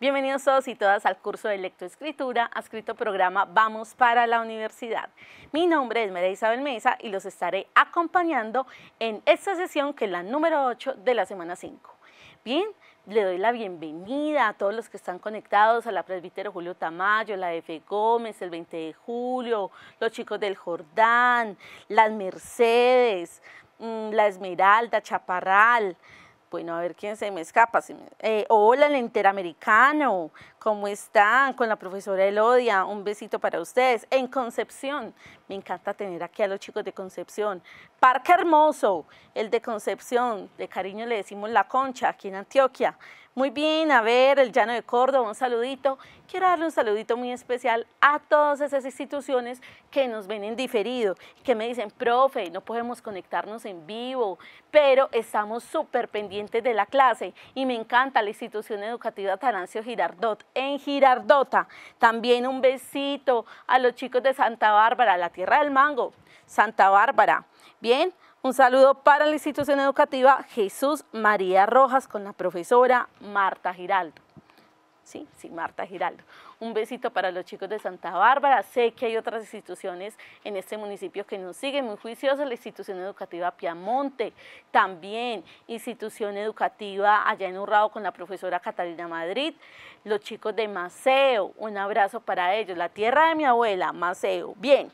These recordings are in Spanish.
Bienvenidos todos y todas al curso de lectoescritura, Escrito programa Vamos para la Universidad. Mi nombre es María Isabel Mesa y los estaré acompañando en esta sesión que es la número 8 de la semana 5. Bien, le doy la bienvenida a todos los que están conectados, a la presbítero Julio Tamayo, la F. Gómez, el 20 de julio, los chicos del Jordán, las Mercedes, mm, la Esmeralda, Chaparral, bueno, a ver quién se me escapa. Eh, hola, el Interamericano. ¿Cómo están? Con la profesora Elodia. Un besito para ustedes. En Concepción. Me encanta tener aquí a los chicos de Concepción. Parque Hermoso, el de Concepción. De cariño le decimos La Concha, aquí en Antioquia. Muy bien, a ver, el Llano de Córdoba, un saludito. Quiero darle un saludito muy especial a todas esas instituciones que nos ven en diferido, que me dicen, profe, no podemos conectarnos en vivo, pero estamos súper pendientes de la clase y me encanta la institución educativa Tarancio Girardot en Girardota. También un besito a los chicos de Santa Bárbara, la tierra del mango, Santa Bárbara. Bien, un saludo para la institución educativa Jesús María Rojas con la profesora Marta Giraldo. Sí, sí, Marta Giraldo. Un besito para los chicos de Santa Bárbara. Sé que hay otras instituciones en este municipio que nos siguen muy juiciosas. La institución educativa Piamonte, también institución educativa allá en Urrao con la profesora Catalina Madrid. Los chicos de Maceo, un abrazo para ellos. La tierra de mi abuela, Maceo. Bien,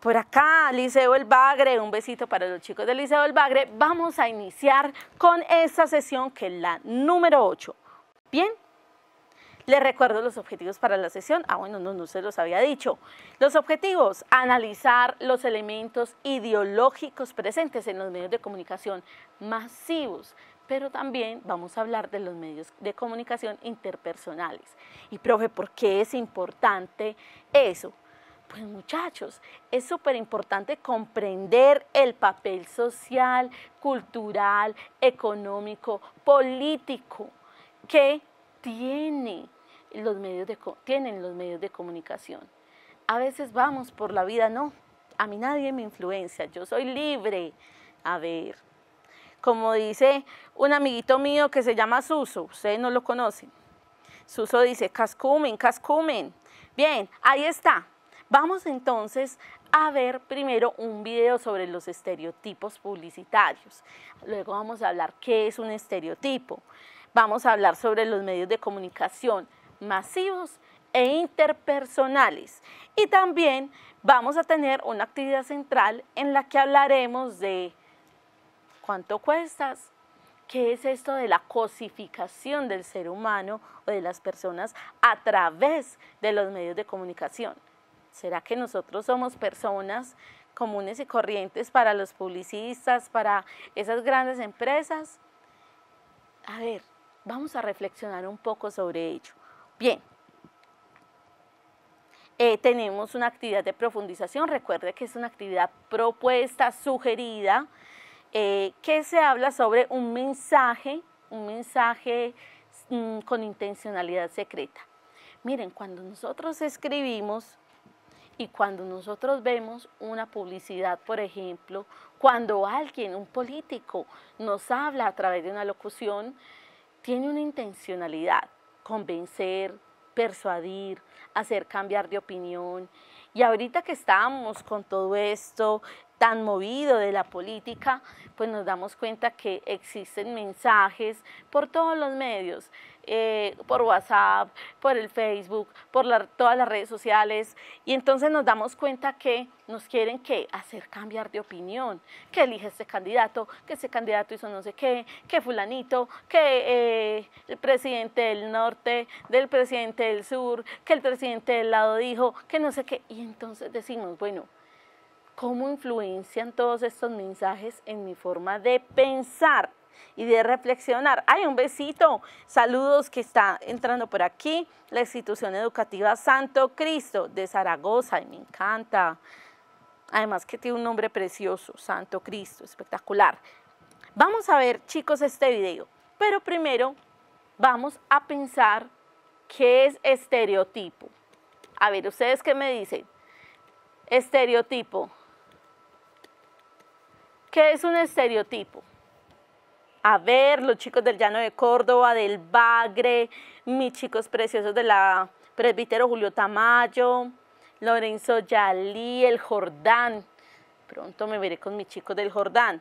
por acá, Liceo El Bagre, un besito para los chicos del Liceo El Bagre. Vamos a iniciar con esta sesión que es la número 8. Bien, les recuerdo los objetivos para la sesión. Ah, bueno, no, no se los había dicho. Los objetivos, analizar los elementos ideológicos presentes en los medios de comunicación masivos, pero también vamos a hablar de los medios de comunicación interpersonales. Y profe, ¿por qué es importante eso? Pues muchachos, es súper importante comprender el papel social, cultural, económico, político que tiene los medios tienen los medios de comunicación. A veces vamos por la vida, no, a mí nadie me influencia, yo soy libre. A ver, como dice un amiguito mío que se llama Suso, ustedes no lo conocen. Suso dice, cascumen, cascumen. Bien, ahí está, Vamos entonces a ver primero un video sobre los estereotipos publicitarios. Luego vamos a hablar qué es un estereotipo. Vamos a hablar sobre los medios de comunicación masivos e interpersonales. Y también vamos a tener una actividad central en la que hablaremos de cuánto cuestas, ¿Qué es esto de la cosificación del ser humano o de las personas a través de los medios de comunicación? ¿Será que nosotros somos personas comunes y corrientes para los publicistas, para esas grandes empresas? A ver, vamos a reflexionar un poco sobre ello. Bien, eh, tenemos una actividad de profundización, recuerde que es una actividad propuesta, sugerida, eh, que se habla sobre un mensaje, un mensaje mm, con intencionalidad secreta. Miren, cuando nosotros escribimos y cuando nosotros vemos una publicidad, por ejemplo, cuando alguien, un político, nos habla a través de una locución, tiene una intencionalidad, convencer, persuadir, hacer cambiar de opinión. Y ahorita que estamos con todo esto tan movido de la política, pues nos damos cuenta que existen mensajes por todos los medios eh, por WhatsApp, por el Facebook, por todas las redes sociales. Y entonces nos damos cuenta que nos quieren que hacer cambiar de opinión, que elige este candidato, que ese candidato hizo no sé qué, que fulanito, que eh, el presidente del norte, del presidente del sur, que el presidente del lado dijo, que no sé qué. Y entonces decimos, bueno, ¿cómo influencian todos estos mensajes en mi forma de pensar? y de reflexionar. Hay un besito, saludos que está entrando por aquí, la institución educativa Santo Cristo de Zaragoza, y me encanta. Además que tiene un nombre precioso, Santo Cristo, espectacular. Vamos a ver, chicos, este video, pero primero vamos a pensar qué es estereotipo. A ver, ¿ustedes qué me dicen? Estereotipo. ¿Qué es un estereotipo? a ver, los chicos del Llano de Córdoba, del Bagre, mis chicos preciosos de la presbítero Julio Tamayo, Lorenzo Yalí, el Jordán. Pronto me veré con mis chicos del Jordán.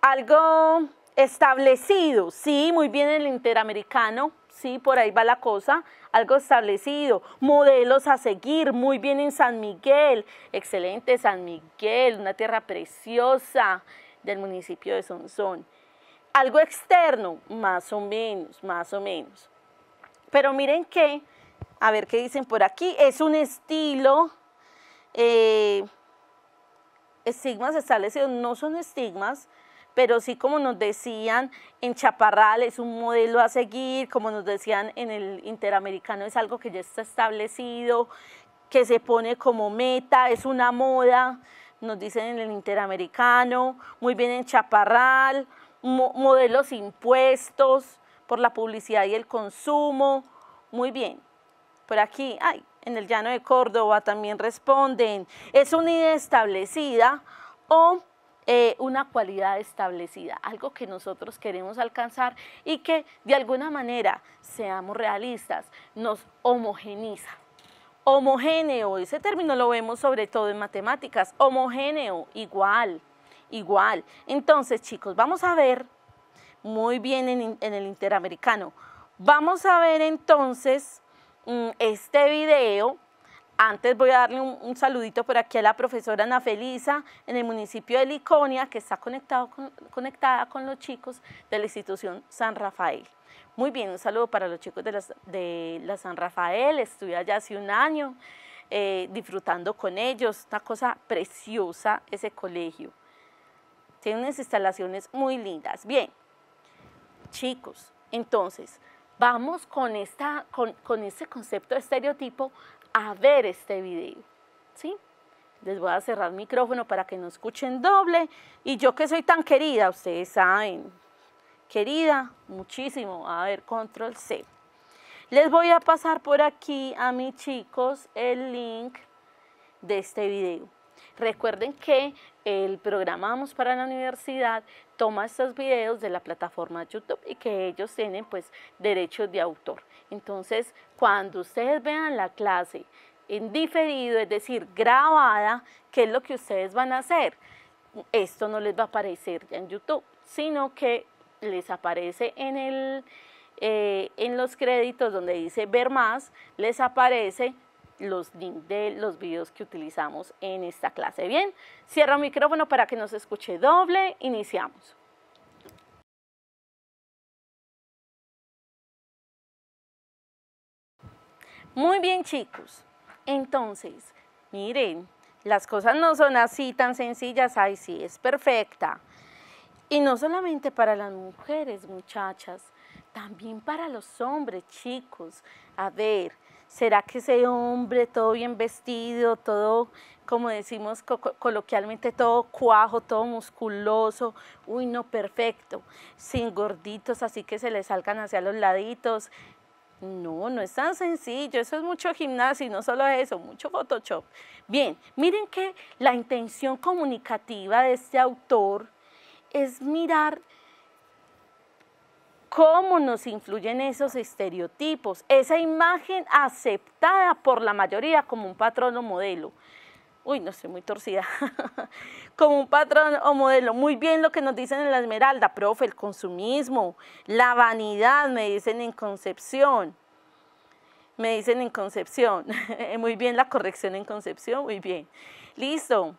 Algo establecido, sí, muy bien el interamericano, sí, por ahí va la cosa, algo establecido, modelos a seguir, muy bien en San Miguel, excelente San Miguel, una tierra preciosa del municipio de Sonsón. Algo externo, más o menos, más o menos. Pero miren que, a ver qué dicen por aquí, es un estilo, eh, estigmas establecidos, no son estigmas, pero sí como nos decían en Chaparral es un modelo a seguir, como nos decían en el Interamericano es algo que ya está establecido, que se pone como meta, es una moda, nos dicen en el Interamericano, muy bien en Chaparral, modelos impuestos por la publicidad y el consumo. Muy bien. Por aquí, ay, en el llano de Córdoba también responden, es una idea establecida o eh, una cualidad establecida, algo que nosotros queremos alcanzar y que de alguna manera, seamos realistas, nos homogeniza. Homogéneo, ese término lo vemos sobre todo en matemáticas, homogéneo, igual, igual. Entonces, chicos, vamos a ver muy bien en, el interamericano. Vamos a ver entonces mm, este video. Antes voy a darle un, saludito por aquí a la profesora Ana Felisa en el municipio de Liconia, que está conectada con los chicos de la institución San Rafael. Muy bien, un saludo para los chicos de, la San Rafael, estuve allá hace un año eh, disfrutando con ellos, una cosa preciosa ese colegio. Tiene unas instalaciones muy lindas. Bien, chicos, entonces vamos con, esta, con, este concepto estereotipo a ver este video. ¿Sí? Les voy a cerrar el micrófono para que no escuchen doble. Y yo que soy tan querida, ustedes saben, querida, muchísimo. A ver, control C. Les voy a pasar por aquí a mis chicos el link de este video. Recuerden que el programa Vamos para la Universidad toma estos videos de la plataforma YouTube y que ellos tienen pues derechos de autor. Entonces, cuando ustedes vean la clase en diferido, es decir, grabada, ¿qué es lo que ustedes van a hacer? Esto no les va a aparecer ya en YouTube, sino que les aparece en el... Eh, en los créditos donde dice ver más, les aparece los de los videos que utilizamos en esta clase. Bien, cierro el micrófono para que nos escuche doble, iniciamos. Muy bien chicos, entonces, miren, las cosas no son así tan sencillas, ay sí, es perfecta. Y no solamente para las mujeres, muchachas, también para los hombres, chicos. A ver, ¿Será que ese hombre, todo bien vestido, todo, como decimos coloquialmente, todo cuajo, todo musculoso, uy, no, perfecto, sin gorditos, así que se le salgan hacia los laditos? No, no es tan sencillo, eso es mucho gimnasio y no solo eso, mucho Photoshop. Bien, miren que la intención comunicativa de este autor es mirar cómo nos influyen esos estereotipos, esa imagen aceptada por la mayoría como un patrón o modelo. Uy, no estoy muy torcida. como un patrón o modelo. Muy bien lo que nos dicen en la Esmeralda, profe, el consumismo, la vanidad, me dicen en Concepción. Me dicen en Concepción. muy bien la corrección en Concepción, muy bien. Listo.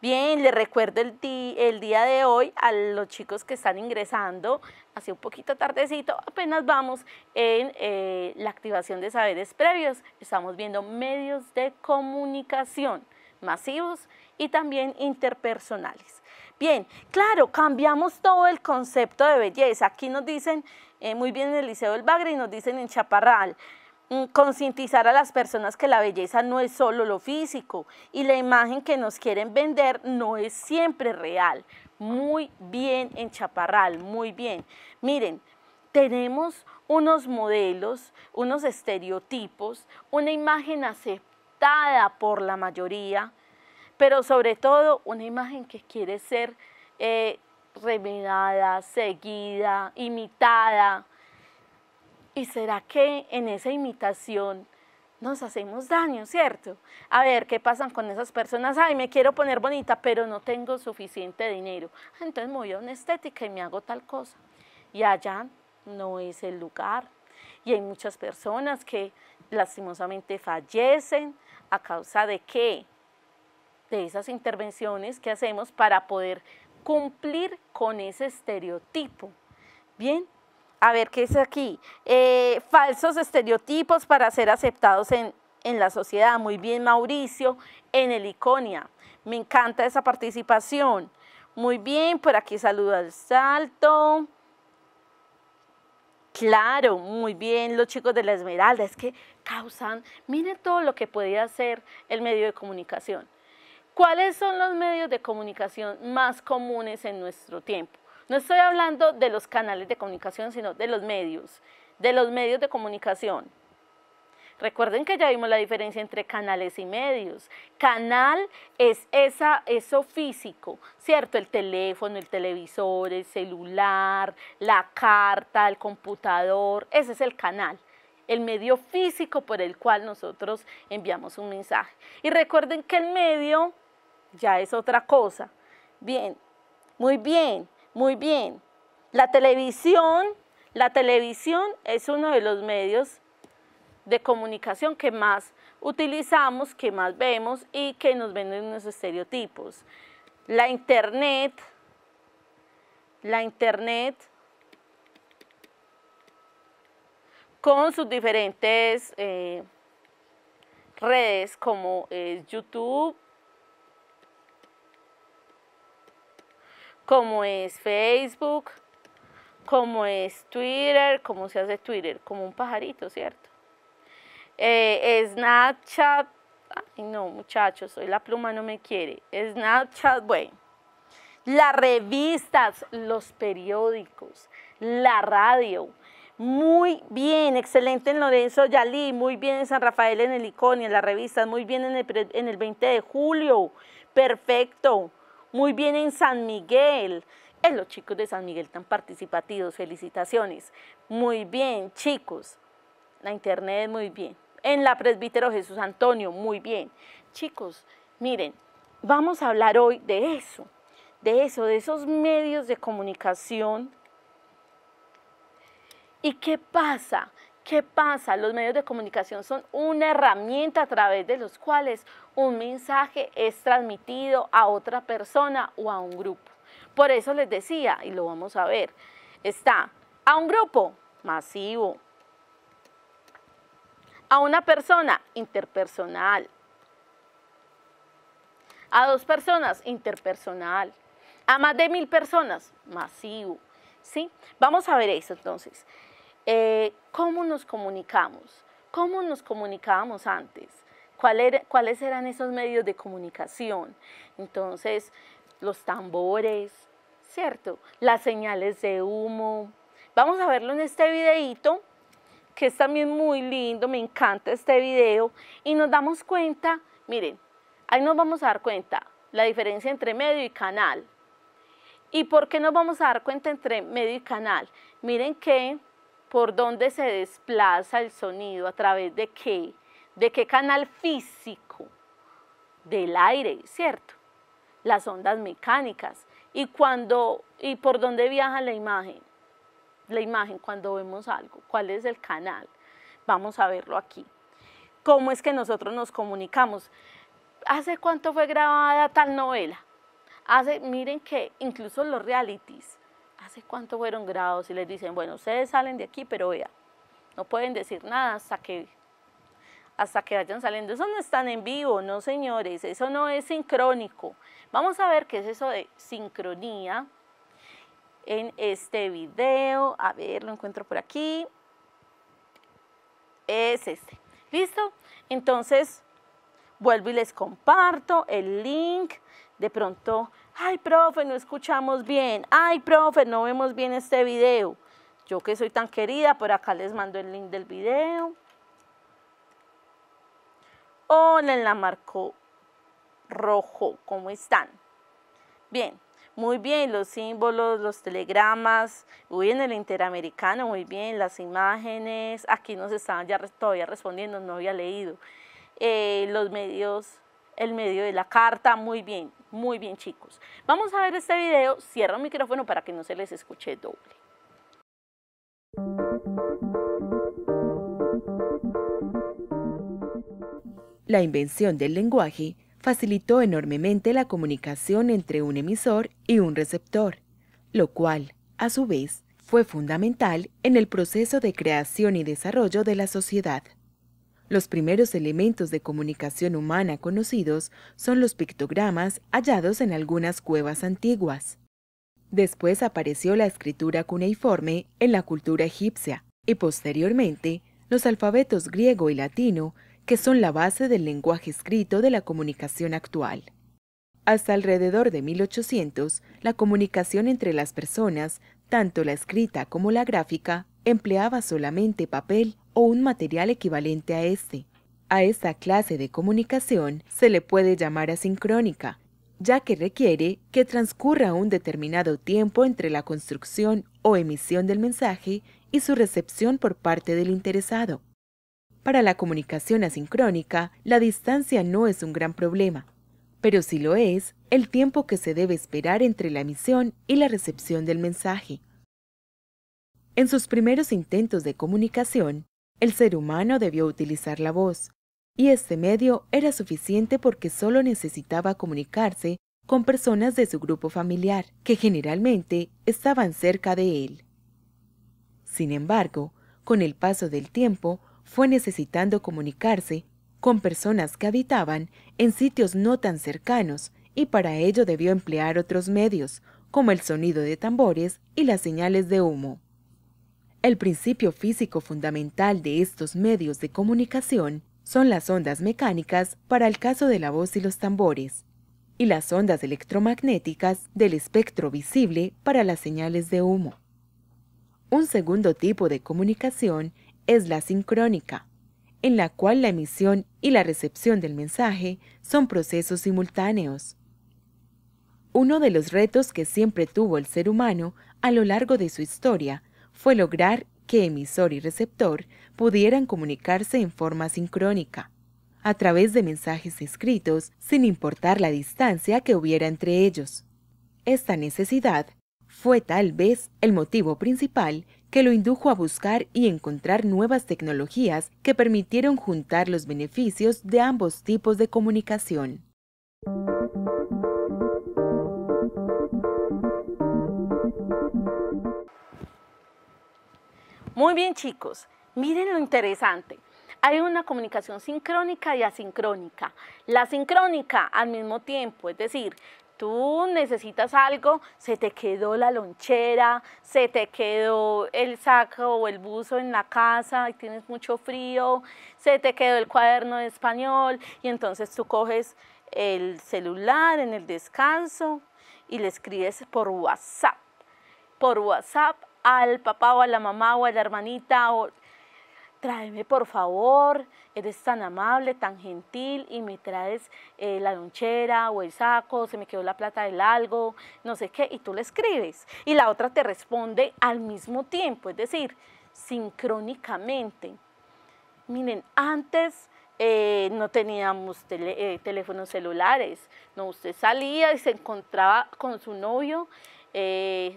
Bien, les recuerdo el, día de hoy a los chicos que están ingresando, hace un poquito tardecito, apenas vamos en eh, la activación de saberes previos. Estamos viendo medios de comunicación masivos y también interpersonales. Bien, claro, cambiamos todo el concepto de belleza. Aquí nos dicen, eh, muy bien en el Liceo del Bagre y nos dicen en Chaparral, Mm, concientizar a las personas que la belleza no es solo lo físico y la imagen que nos quieren vender no es siempre real. Muy bien en Chaparral, muy bien. Miren, tenemos unos modelos, unos estereotipos, una imagen aceptada por la mayoría, pero sobre todo una imagen que quiere ser eh, seguida, imitada, ¿Y será que en esa imitación nos hacemos daño, cierto? A ver, ¿qué pasan con esas personas? Ay, me quiero poner bonita, pero no tengo suficiente dinero. Entonces me voy a una estética y me hago tal cosa. Y allá no es el lugar. Y hay muchas personas que lastimosamente fallecen a causa de qué? De esas intervenciones que hacemos para poder cumplir con ese estereotipo. Bien, a ver qué es aquí, eh, falsos estereotipos para ser aceptados en, la sociedad. Muy bien, Mauricio, en el Iconia. Me encanta esa participación. Muy bien, por aquí saludo al salto. Claro, muy bien, los chicos de la Esmeralda, es que causan, miren todo lo que podía hacer el medio de comunicación. ¿Cuáles son los medios de comunicación más comunes en nuestro tiempo? No estoy hablando de los canales de comunicación, sino de los medios, de los medios de comunicación. Recuerden que ya vimos la diferencia entre canales y medios. Canal es esa, eso físico, ¿cierto? El teléfono, el televisor, el celular, la carta, el computador, ese es el canal el medio físico por el cual nosotros enviamos un mensaje. Y recuerden que el medio ya es otra cosa. Bien, muy bien. Muy bien, la televisión, la televisión es uno de los medios de comunicación que más utilizamos, que más vemos y que nos venden unos estereotipos. La internet, la internet con sus diferentes eh, redes como eh, YouTube, como es Facebook, como es Twitter, ¿cómo se hace Twitter, como un pajarito, ¿cierto? Eh, Snapchat, ay no muchachos, soy la pluma, no me quiere. Snapchat, bueno, las revistas, los periódicos, la radio. Muy bien, excelente en Lorenzo Yalí, muy bien en San Rafael en el Iconia, en las revistas, muy bien en el 20 de julio, perfecto muy bien en San Miguel. En los chicos de San Miguel tan participativos, felicitaciones. Muy bien, chicos. La internet, muy bien. En la presbítero Jesús Antonio, muy bien. Chicos, miren, vamos a hablar hoy de eso, de eso, de esos medios de comunicación. ¿Y qué pasa? ¿Qué pasa? Los medios de comunicación son una herramienta a través de los cuales un mensaje es transmitido a otra persona o a un grupo. Por eso les decía, y lo vamos a ver, está a un grupo masivo, a una persona interpersonal, a dos personas interpersonal, a más de mil personas masivo. ¿sí? Vamos a ver eso entonces. Eh, ¿Cómo nos comunicamos? ¿Cómo nos comunicábamos antes? ¿Cuáles eran esos medios de comunicación? Entonces, los tambores, ¿cierto? Las señales de humo. Vamos a verlo en este videito, que es también muy lindo, me encanta este video. Y nos damos cuenta, miren, ahí nos vamos a dar cuenta la diferencia entre medio y canal. ¿Y por qué nos vamos a dar cuenta entre medio y canal? Miren que por dónde se desplaza el sonido, a través de qué. ¿De qué canal físico? Del aire, ¿cierto? Las ondas mecánicas. ¿Y, cuando, y por dónde viaja la imagen? La imagen cuando vemos algo. ¿Cuál es el canal? Vamos a verlo aquí. ¿Cómo es que nosotros nos comunicamos? ¿Hace cuánto fue grabada tal novela? Hace, miren que incluso los realities, ¿hace cuánto fueron grabados? Y les dicen, bueno, ustedes salen de aquí, pero vean, no pueden decir nada hasta que hasta que vayan saliendo. Eso no están en vivo, no señores, eso no es sincrónico. Vamos a ver qué es eso de sincronía en este video. A ver, lo encuentro por aquí. Es este. ¿Listo? Entonces, vuelvo y les comparto el link. De pronto, ay, profe, no escuchamos bien. Ay, profe, no vemos bien este video. Yo que soy tan querida, por acá les mando el link del video. Hola, en la marco rojo, ¿cómo están? Bien, muy bien, los símbolos, los telegramas, muy bien, el interamericano, muy bien, las imágenes, aquí nos estaban ya todavía respondiendo, no había leído. Eh, los medios, el medio de la carta, muy bien, muy bien chicos. Vamos a ver este video, cierro el micrófono para que no se les escuche doble. La invención del lenguaje facilitó enormemente la comunicación entre un emisor y un receptor, lo cual, a su vez, fue fundamental en el proceso de creación y desarrollo de la sociedad. Los primeros elementos de comunicación humana conocidos son los pictogramas hallados en algunas cuevas antiguas. Después apareció la escritura cuneiforme en la cultura egipcia y posteriormente los alfabetos griego y latino que son la base del lenguaje escrito de la comunicación actual. Hasta alrededor de 1800, la comunicación entre las personas, tanto la escrita como la gráfica, empleaba solamente papel o un material equivalente a este. A esta clase de comunicación se le puede llamar asincrónica, ya que requiere que transcurra un determinado tiempo entre la construcción o emisión del mensaje y su recepción por parte del interesado. Para la comunicación asincrónica, la distancia no es un gran problema, pero sí lo es el tiempo que se debe esperar entre la emisión y la recepción del mensaje. En sus primeros intentos de comunicación, el ser humano debió utilizar la voz, y este medio era suficiente porque solo necesitaba comunicarse con personas de su grupo familiar, que generalmente estaban cerca de él. Sin embargo, con el paso del tiempo, fue necesitando comunicarse con personas que habitaban en sitios no tan cercanos y para ello debió emplear otros medios, como el sonido de tambores y las señales de humo. El principio físico fundamental de estos medios de comunicación son las ondas mecánicas para el caso de la voz y los tambores, y las ondas electromagnéticas del espectro visible para las señales de humo. Un segundo tipo de comunicación es la sincrónica, en la cual la emisión y la recepción del mensaje son procesos simultáneos. Uno de los retos que siempre tuvo el ser humano a lo largo de su historia fue lograr que emisor y receptor pudieran comunicarse en forma sincrónica, a través de mensajes escritos sin importar la distancia que hubiera entre ellos. Esta necesidad fue tal vez el motivo principal que lo indujo a buscar y encontrar nuevas tecnologías que permitieron juntar los beneficios de ambos tipos de comunicación. Muy bien chicos, miren lo interesante. Hay una comunicación sincrónica y asincrónica. La sincrónica al mismo tiempo, es decir, tú necesitas algo, se te quedó la lonchera, se te quedó el saco o el buzo en la casa y tienes mucho frío, se te quedó el cuaderno de español y entonces tú coges el celular en el descanso y le escribes por WhatsApp, por WhatsApp al papá o a la mamá o a la hermanita o tráeme por favor, eres tan amable, tan gentil y me traes eh, la lonchera o el saco, se me quedó la plata del algo, no sé qué, y tú le escribes. Y la otra te responde al mismo tiempo, es decir, sincrónicamente. Miren, antes... Eh, no teníamos eh, teléfonos celulares, no, usted salía y se encontraba con su novio,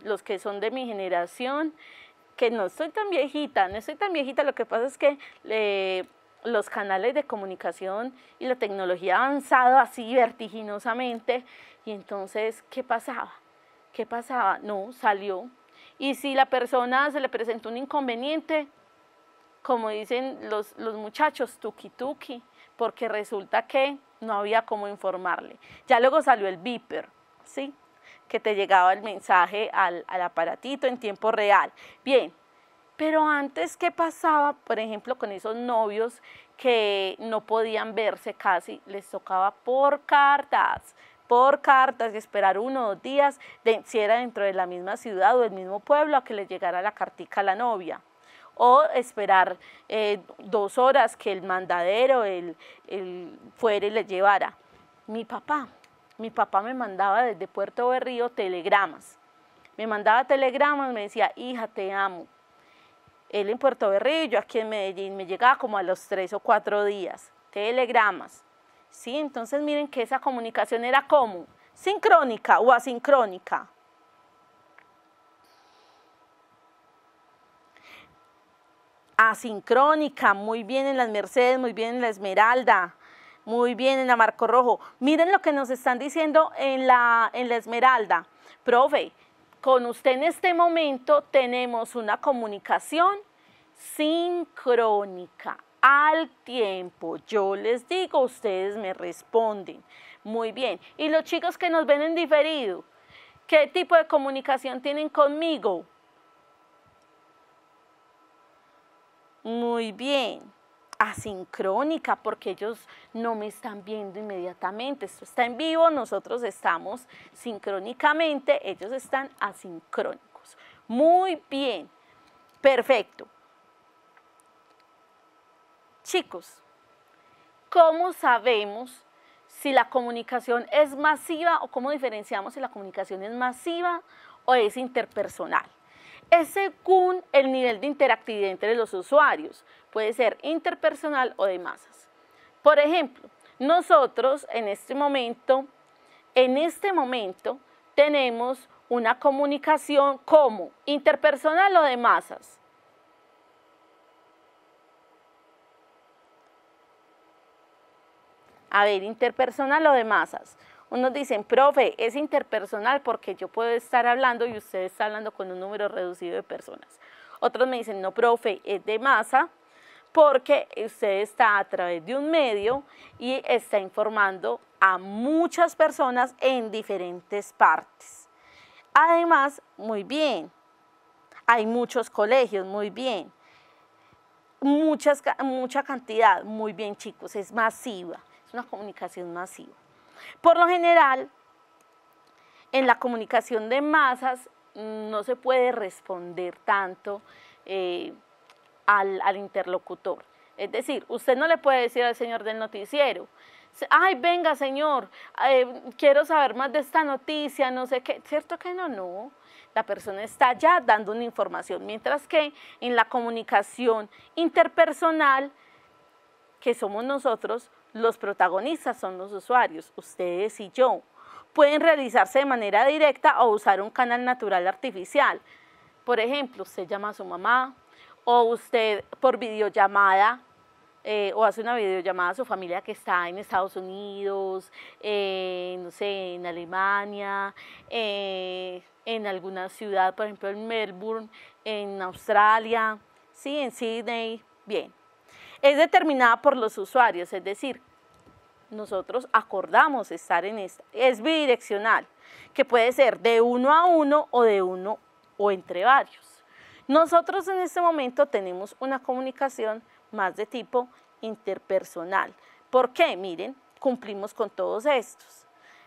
los que son de mi generación, que no soy tan viejita, no soy tan viejita, lo que pasa es que eh, los canales de comunicación y la tecnología han avanzado así vertiginosamente y entonces, ¿qué pasaba? ¿Qué pasaba? No, salió. Y si la persona se le presentó un inconveniente, como dicen los, los muchachos, tuki tuki, porque resulta que no había cómo informarle. Ya luego salió el viper, ¿sí? que te llegaba el mensaje al, aparatito en tiempo real. Bien, pero antes, ¿qué pasaba, por ejemplo, con esos novios que no podían verse casi? Les tocaba por cartas por cartas y esperar uno o dos días si era dentro de la misma ciudad o del mismo pueblo a que le llegara la cartica a la novia o esperar eh, dos horas que el mandadero el, el fuera y le llevara. Mi papá mi papá me mandaba desde Puerto Berrío telegramas. Me mandaba telegramas, me decía, hija, te amo. Él en Puerto Berrío, yo aquí en Medellín, me llegaba como a los tres o cuatro días. Telegramas. Sí, entonces miren que esa comunicación era como sincrónica o asincrónica. Asincrónica, muy bien en las Mercedes, muy bien en la Esmeralda. Muy bien, en la Marco Rojo. Miren lo que nos están diciendo en la, en la Esmeralda. Profe, con usted en este momento tenemos una comunicación sincrónica al tiempo. Yo les digo, ustedes me responden. Muy bien. Y los chicos que nos ven en diferido, ¿qué tipo de comunicación tienen conmigo? Muy bien asincrónica porque ellos no me están viendo inmediatamente. Esto está en vivo, nosotros estamos sincrónicamente, ellos están asincrónicos. Muy bien, perfecto. Chicos, ¿cómo sabemos si la comunicación es masiva o cómo diferenciamos si la comunicación es masiva o es interpersonal? es según el nivel de interactividad entre los usuarios. Puede ser interpersonal o de masas. Por ejemplo, nosotros en este momento, en este momento tenemos una comunicación como interpersonal o de masas. A ver, interpersonal o de masas. Unos dicen, profe, es interpersonal porque yo puedo estar hablando y usted está hablando con un número reducido de personas. Otros me dicen, no, profe, es de masa porque usted está a través de un medio y está informando a muchas personas en diferentes partes. Además, muy bien, hay muchos colegios, muy bien, mucha cantidad, muy bien chicos, es masiva, es una comunicación masiva. Por lo general, en la comunicación de masas no se puede responder tanto eh, al, interlocutor. Es decir, usted no le puede decir al señor del noticiero, ay, venga señor, eh, quiero saber más de esta noticia, no sé qué, ¿cierto que no? No, la persona está ya dando una información, mientras que en la comunicación interpersonal, que somos nosotros, los protagonistas son los usuarios, ustedes y yo. Pueden realizarse de manera directa o usar un canal natural artificial. Por ejemplo, usted llama a su mamá o usted por videollamada eh, o hace una videollamada a su familia que está en Estados Unidos, eh, no sé, en Alemania, eh, en alguna ciudad, por ejemplo en Melbourne, en Australia, sí, en Sydney, bien es determinada por los usuarios, es decir, nosotros acordamos estar en esta. Es bidireccional, que puede ser de uno a uno o de uno o entre varios. Nosotros en este momento tenemos una comunicación más de tipo interpersonal. ¿Por qué? Miren, cumplimos con todos estos.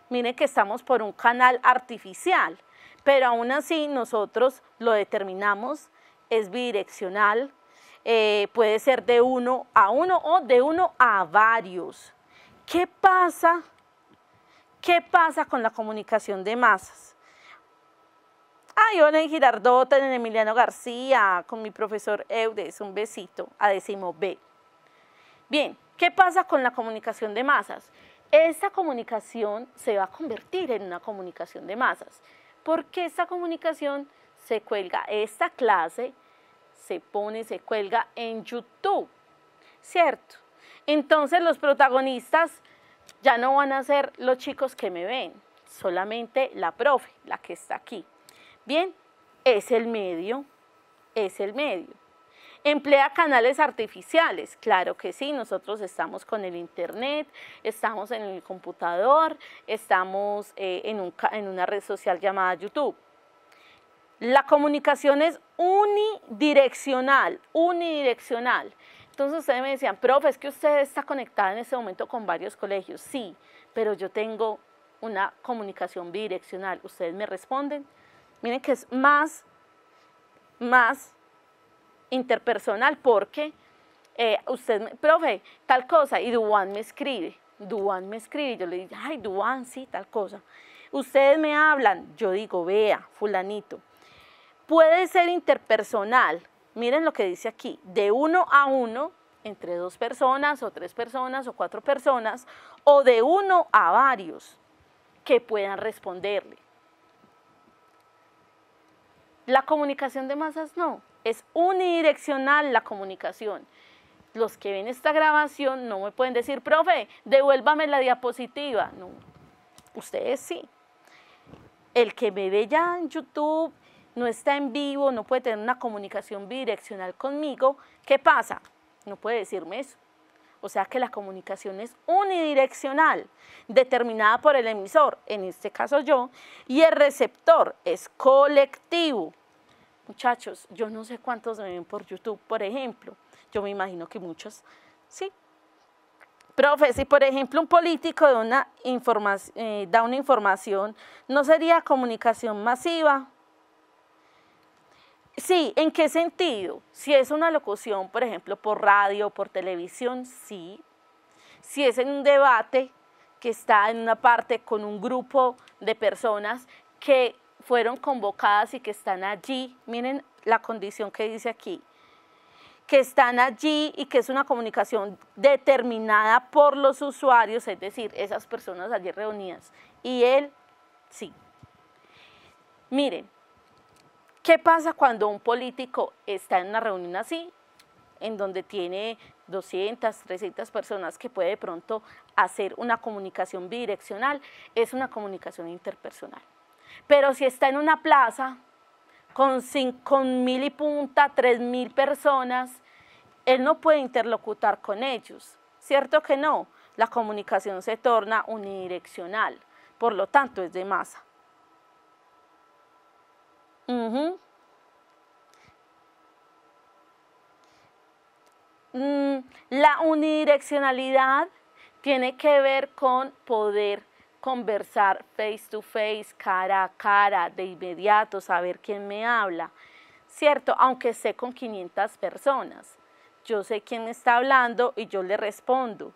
Miren que estamos por un canal artificial, pero aún así nosotros lo determinamos, es bidireccional, eh, puede ser de uno a uno o de uno a varios. ¿Qué pasa? ¿Qué pasa con la comunicación de masas? Ay, hola en Girardota, en Emiliano García, con mi profesor Eudes, un besito, a décimo B. Bien, ¿qué pasa con la comunicación de masas? Esta comunicación se va a convertir en una comunicación de masas, porque esta comunicación se cuelga esta clase se pone, se cuelga en YouTube, ¿cierto? Entonces los protagonistas ya no van a ser los chicos que me ven, solamente la profe, la que está aquí. Bien, es el medio, es el medio. Emplea canales artificiales, claro que sí, nosotros estamos con el internet, estamos en el computador, estamos eh, en una red social llamada YouTube. La comunicación es unidireccional, unidireccional. Entonces ustedes me decían, profe, es que usted está conectada en este momento con varios colegios. Sí, pero yo tengo una comunicación bidireccional. Ustedes me responden. Miren que es más, más interpersonal porque eh, usted, profe, tal cosa, y Duan me escribe. Duan me escribe, yo le digo, ay, Duan, sí, tal cosa. Ustedes me hablan, yo digo, vea, fulanito. Puede ser interpersonal, miren lo que dice aquí, de uno a uno, entre dos personas o tres personas o cuatro personas, o de uno a varios que puedan responderle. La comunicación de masas no, es unidireccional la comunicación. Los que ven esta grabación no me pueden decir, profe, devuélvame la diapositiva. No, ustedes sí. El que me ve ya en YouTube no está en vivo, no puede tener una comunicación bidireccional conmigo, ¿qué pasa? No puede decirme eso. O sea que la comunicación es unidireccional, determinada por el emisor, en este caso yo, y el receptor es colectivo. Muchachos, yo no sé cuántos me ven por YouTube, por ejemplo. Yo me imagino que muchos, sí. Profe, si por ejemplo un político da una, eh, da una información, ¿no sería comunicación masiva? Sí, ¿en qué sentido? Si es una locución, por ejemplo, por radio, por televisión, sí. Si es en un debate que está en una parte con un grupo de personas que fueron convocadas y que están allí, miren la condición que dice aquí, que están allí y que es una comunicación determinada por los usuarios, es decir, esas personas allí reunidas. Y él, sí. Miren, ¿Qué pasa cuando un político está en una reunión así, en donde tiene 200, 300 personas que puede de pronto hacer una comunicación bidireccional? Es una comunicación interpersonal. Pero si está en una plaza con, con mil y punta, tres mil personas, él no puede interlocutar con ellos, ¿cierto que no? La comunicación se torna unidireccional, por lo tanto es de masa. Mm, la unidireccionalidad tiene que ver con poder conversar face to face, cara a cara, de inmediato, saber quién me habla, ¿cierto? Aunque esté con 500 personas. Yo sé quién está hablando y yo le respondo.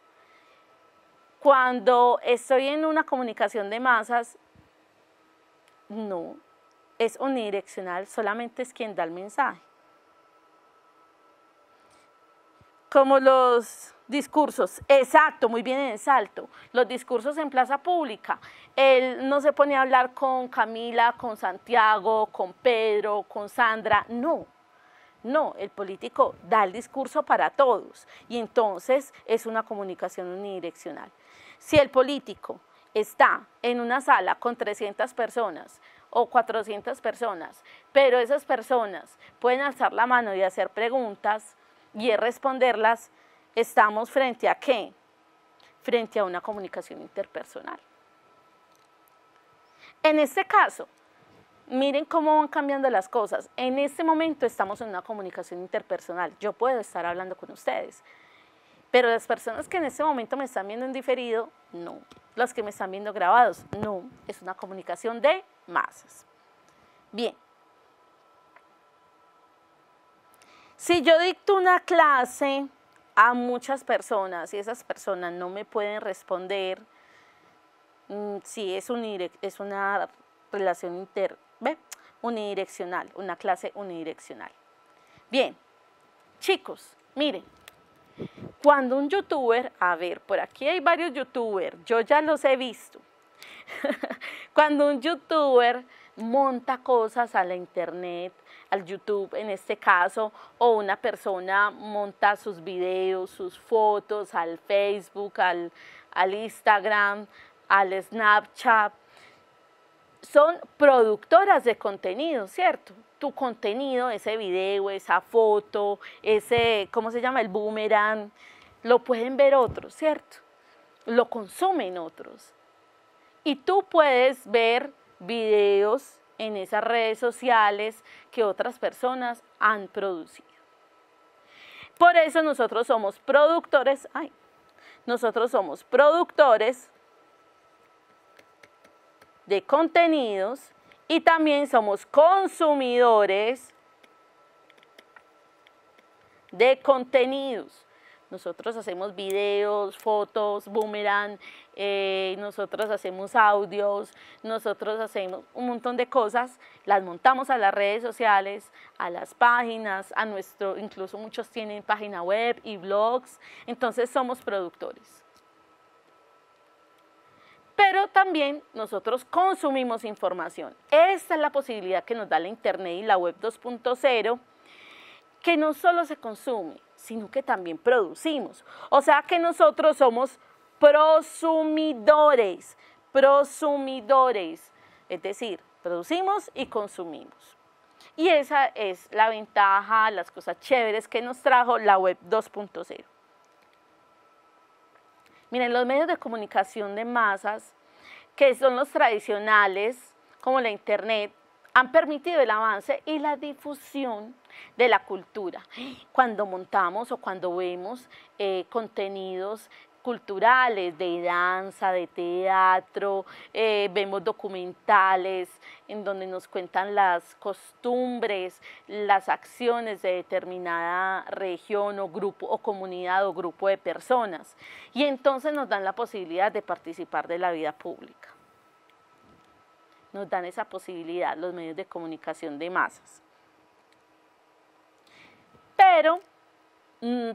Cuando estoy en una comunicación de masas, no, es unidireccional, solamente es quien da el mensaje. Como los discursos, exacto, muy bien en salto, los discursos en plaza pública. Él no se pone a hablar con Camila, con Santiago, con Pedro, con Sandra, no. No, el político da el discurso para todos y entonces es una comunicación unidireccional. Si el político está en una sala con 300 personas o 400 personas, pero esas personas pueden alzar la mano y hacer preguntas y responderlas, estamos frente a qué? Frente a una comunicación interpersonal. En este caso, miren cómo van cambiando las cosas. En este momento estamos en una comunicación interpersonal. Yo puedo estar hablando con ustedes, pero las personas que en este momento me están viendo en diferido, no. Las que me están viendo grabados, no. Es una comunicación de masas. Bien. Si yo dicto una clase a muchas personas y esas personas no me pueden responder, mm, si es, un, es una relación inter, ¿ve? unidireccional, una clase unidireccional. Bien, chicos, miren, cuando un youtuber, a ver, por aquí hay varios youtubers, yo ya los he visto, Cuando un youtuber monta cosas a la internet, al YouTube en este caso, o una persona monta sus videos, sus fotos al Facebook, al, Instagram, al Snapchat, son productoras de contenido, ¿cierto? Tu contenido, ese video, esa foto, ese, ¿cómo se llama? El boomerang, lo pueden ver otros, ¿cierto? Lo consumen otros. Y tú puedes ver videos en esas redes sociales que otras personas han producido. Por eso nosotros somos productores, nosotros somos productores de contenidos y también somos consumidores de contenidos. Nosotros hacemos videos, fotos, boomerang, eh, nosotros hacemos audios, nosotros hacemos un montón de cosas, las montamos a las redes sociales, a las páginas, a nuestro, incluso muchos tienen página web y blogs, entonces somos productores. Pero también nosotros consumimos información. Esta es la posibilidad que nos da la Internet y la Web 2.0, que no solo se consume, sino que también producimos. O sea que nosotros somos prosumidores, prosumidores, es decir, producimos y consumimos. Y esa es la ventaja, las cosas chéveres que nos trajo la web 2.0. Miren, los medios de comunicación de masas, que son los tradicionales, como la Internet, han permitido el avance y la difusión de la cultura. Cuando montamos o cuando vemos eh, contenidos culturales, de danza, de teatro, eh, vemos documentales en donde nos cuentan las costumbres, las acciones de determinada región o grupo o comunidad o grupo de personas. Y entonces nos dan la posibilidad de participar de la vida pública. Nos dan esa posibilidad los medios de comunicación de masas. Pero mm,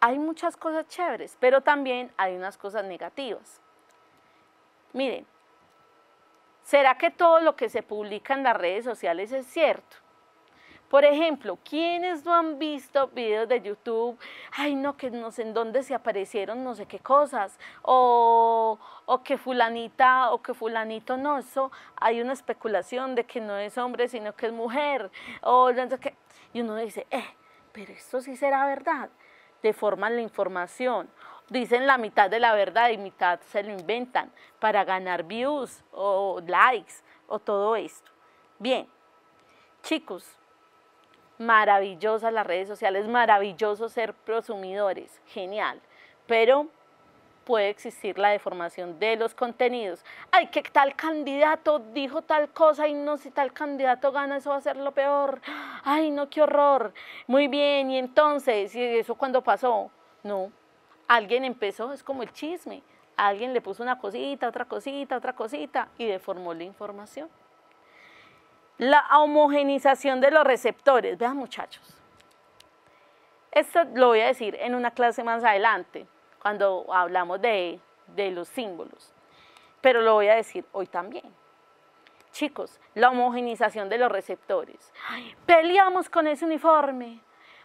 hay muchas cosas chéveres, pero también hay unas cosas negativas. Miren, ¿será que todo lo que se publica en las redes sociales es cierto? Por ejemplo, ¿quiénes no han visto videos de YouTube? Ay, no, que no sé en dónde se aparecieron no sé qué cosas. O, que fulanita o que fulanito no, eso hay una especulación de que no es hombre, sino que es mujer. O no Y uno dice, eh, pero esto sí será verdad. Deforman la información, dicen la mitad de la verdad y mitad se lo inventan para ganar views o likes o todo esto. Bien, chicos, maravillosas las redes sociales, maravilloso ser prosumidores, genial, pero puede existir la deformación de los contenidos. Ay, que tal candidato dijo tal cosa y no, si tal candidato gana, eso va a ser lo peor. Ay, no, qué horror. Muy bien, y entonces, ¿y eso cuando pasó? No, alguien empezó, es como el chisme. Alguien le puso una cosita, otra cosita, otra cosita y deformó la información. La homogenización de los receptores. Vean muchachos, esto lo voy a decir en una clase más adelante, cuando hablamos de, los símbolos. Pero lo voy a decir hoy también. Chicos, la homogenización de los receptores. peleamos con ese uniforme.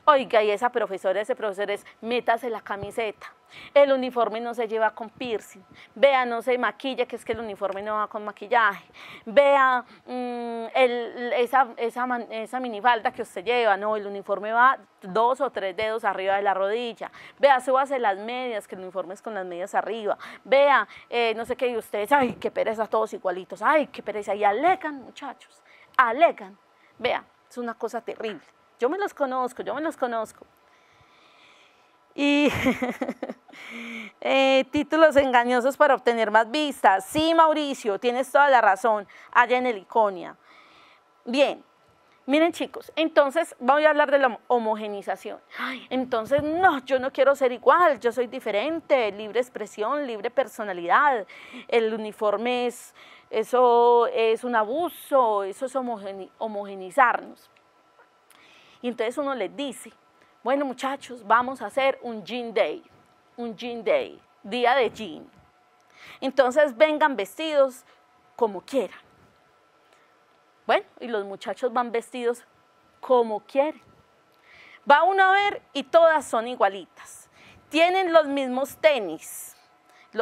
Oiga, y esa profesora, ese profesor es, métase la camiseta. El uniforme no se lleva con piercing. Vea, no se maquilla, que es que el uniforme no va con maquillaje. Vea mm, esa, esa, esa minifalda que usted lleva, no, el uniforme va dos o tres dedos arriba de la rodilla. Vea, súbase las medias, que el uniforme es con las medias arriba. Vea, eh, no sé qué, y ustedes, ay, qué pereza, todos igualitos, ay, qué pereza. Y alegan, muchachos, alegan. Vea, es una cosa terrible. Yo me los conozco, yo me los conozco. Y Eh, títulos engañosos para obtener más vistas. Sí, Mauricio, tienes toda la razón, allá en el Iconia Bien, miren chicos, entonces voy a hablar de la homogenización. entonces, no, yo no quiero ser igual, yo soy diferente, libre expresión, libre personalidad, el uniforme es, eso es un abuso, eso es homogenizarnos. Y entonces uno les dice, bueno muchachos, vamos a hacer un jean day un jean day, día de jean. Entonces vengan vestidos como quieran. Bueno, y los muchachos van vestidos como quieren. Va uno a ver y todas son igualitas. Tienen los mismos tenis,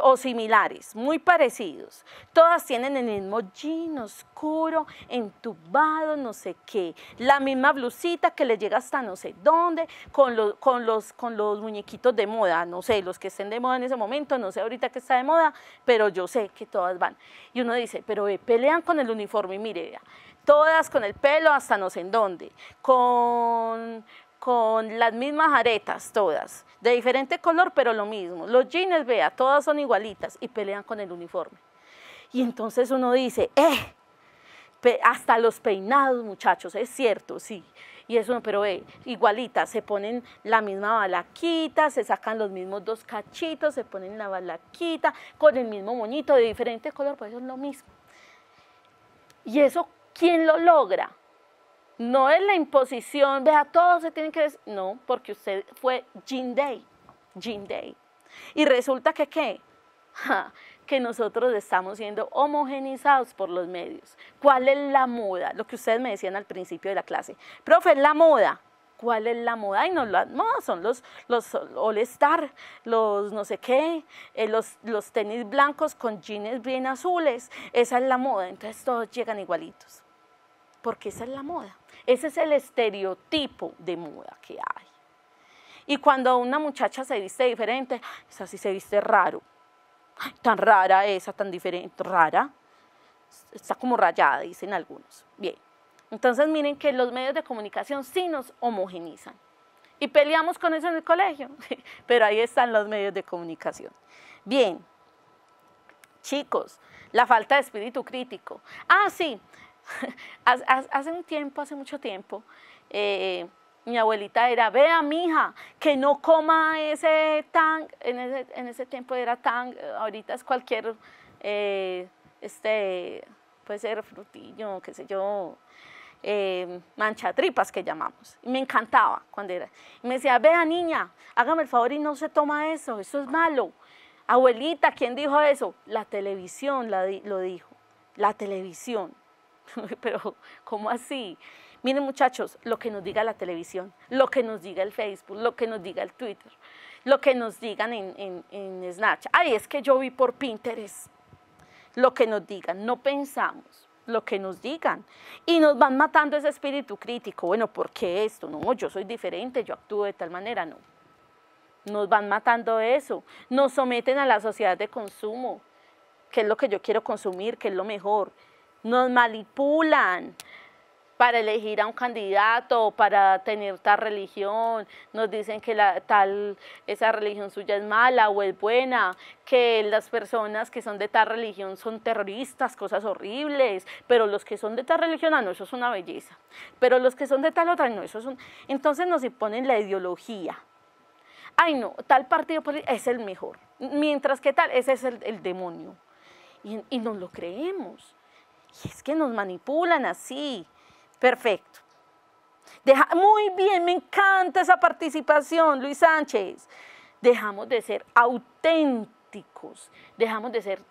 o similares, muy parecidos. Todas tienen el mismo jean oscuro, entubado, no sé qué. La misma blusita que le llega hasta no sé dónde, con, con, los, muñequitos de moda, no sé, los que estén de moda en ese momento, no sé ahorita que está de moda, pero yo sé que todas van. Y uno dice, pero eh, pelean con el uniforme y mire, todas con el pelo hasta no sé en dónde, con, con las mismas aretas todas de diferente color, pero lo mismo. Los jeans, vea, todas son igualitas y pelean con el uniforme. Y entonces uno dice, eh, hasta los peinados, muchachos, es cierto, sí. Y eso, pero eh, igualitas, se ponen la misma balaquita, se sacan los mismos dos cachitos, se ponen la balaquita con el mismo moñito de diferente color, pues eso es lo mismo. Y eso, ¿quién lo logra? No es la imposición, vea, todos se tienen que decir. No, porque usted fue Jean Day. Jean Day. Y resulta que qué? que nosotros estamos siendo homogenizados por los medios. ¿Cuál es la moda? Lo que ustedes me decían al principio de la clase. Profe, la moda. ¿Cuál es la moda? Y no, la moda son los, los All Star, los no sé qué, eh, los, los tenis blancos con jeans bien azules. Esa es la moda. Entonces todos llegan igualitos porque esa es la moda, ese es el estereotipo de moda que hay. Y cuando una muchacha se viste diferente, esa sí se viste raro, tan rara esa, tan diferente, rara, está como rayada, dicen algunos. Bien, entonces miren que los medios de comunicación sí nos homogenizan. Y peleamos con eso en el colegio, pero ahí están los medios de comunicación. Bien, chicos, la falta de espíritu crítico. Ah, sí, hace un tiempo, hace mucho tiempo, eh, mi abuelita era, vea, mija, que no coma ese tan, en ese, tiempo era tan, ahorita es cualquier, eh, este, puede ser frutillo, qué sé yo, eh, manchatripas que llamamos. Y me encantaba cuando era. Y me decía, vea, niña, hágame el favor y no se toma eso, eso es malo. Abuelita, ¿quién dijo eso? La televisión lo dijo, la televisión. pero ¿cómo así? Miren muchachos, lo que nos diga la televisión, lo que nos diga el Facebook, lo que nos diga el Twitter, lo que nos digan en, en, en Snapchat. Ay, es que yo vi por Pinterest. Lo que nos digan, no pensamos lo que nos digan. Y nos van matando ese espíritu crítico. Bueno, ¿por qué esto? No, yo soy diferente, yo actúo de tal manera, no. Nos van matando eso. Nos someten a la sociedad de consumo. ¿Qué es lo que yo quiero consumir? ¿Qué es lo mejor? nos manipulan para elegir a un candidato, para tener tal religión, nos dicen que tal, esa religión suya es mala o es buena, que las personas que son de tal religión son terroristas, cosas horribles, pero los que son de tal religión, ah, no, eso es una belleza, pero los que son de tal otra, no, eso es un... Entonces nos imponen la ideología. Ay, no, tal partido es el mejor, mientras que tal, ese es el, demonio. Y, no lo creemos. Y es que nos manipulan así. Perfecto. muy bien, me encanta esa participación, Luis Sánchez. Dejamos de ser auténticos, dejamos de ser